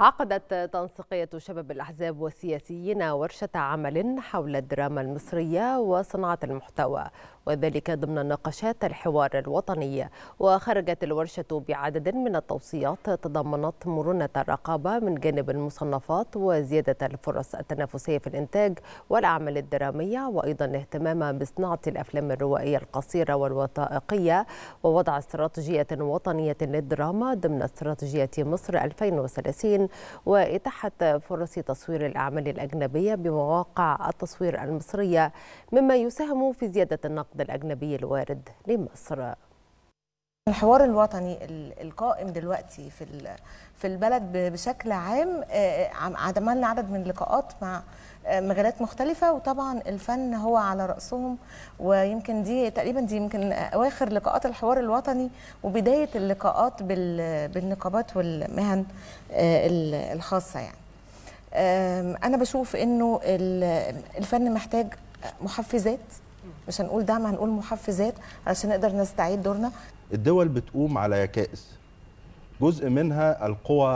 عقدت تنسيقية شباب الأحزاب والسياسيين ورشة عمل حول الدراما المصرية وصناعة المحتوى وذلك ضمن نقاشات الحوار الوطني وخرجت الورشة بعدد من التوصيات تضمنت مرونة الرقابة من جانب المصنفات وزيادة الفرص التنافسية في الإنتاج والأعمال الدرامية وأيضا الاهتمام بصناعة الأفلام الروائية القصيرة والوثائقية ووضع استراتيجية وطنية للدراما ضمن استراتيجية مصر 2030 وإتاحة فرص تصوير الأعمال الأجنبية بمواقع التصوير المصرية مما يساهم في زيادة النقد الأجنبي الوارد لمصر الحوار الوطني القائم دلوقتي في في البلد بشكل عام آه، عملنا عدد من اللقاءات مع آه، مجالات مختلفة وطبعا الفن هو على رأسهم ويمكن دي تقريبا دي يمكن أواخر لقاءات الحوار الوطني وبداية اللقاءات بالنقابات والمهن آه، الخاصة يعني أنا بشوف إنه الفن محتاج محفزات مش هنقول دعم هنقول محفزات علشان نقدر نستعيد دورنا الدول بتقوم على يكائس جزء منها القوى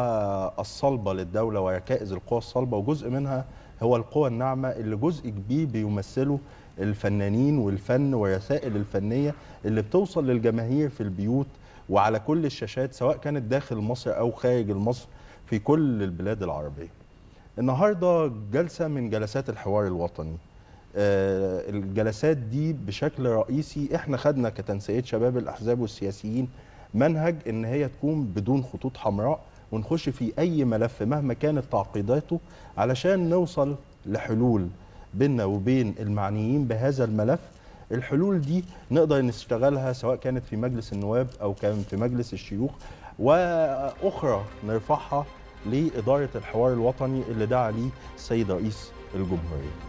الصلبه للدوله ويكائز القوى الصلبه وجزء منها هو القوى الناعمه اللي جزء كبير بيمثله الفنانين والفن ويسائل الفنيه اللي بتوصل للجماهير في البيوت وعلى كل الشاشات سواء كانت داخل مصر او خارج مصر في كل البلاد العربيه. النهارده جلسه من جلسات الحوار الوطني آه، الجلسات دي بشكل رئيسي احنا خدنا كتنسيقيه شباب الاحزاب والسياسيين منهج ان هي تكون بدون خطوط حمراء ونخش في اي ملف مهما كانت تعقيداته علشان نوصل لحلول بيننا وبين المعنيين بهذا الملف الحلول دي نقدر نشتغلها سواء كانت في مجلس النواب او كان في مجلس الشيوخ واخرى نرفعها لاداره الحوار الوطني اللي دعا ليه السيد رئيس الجمهوريه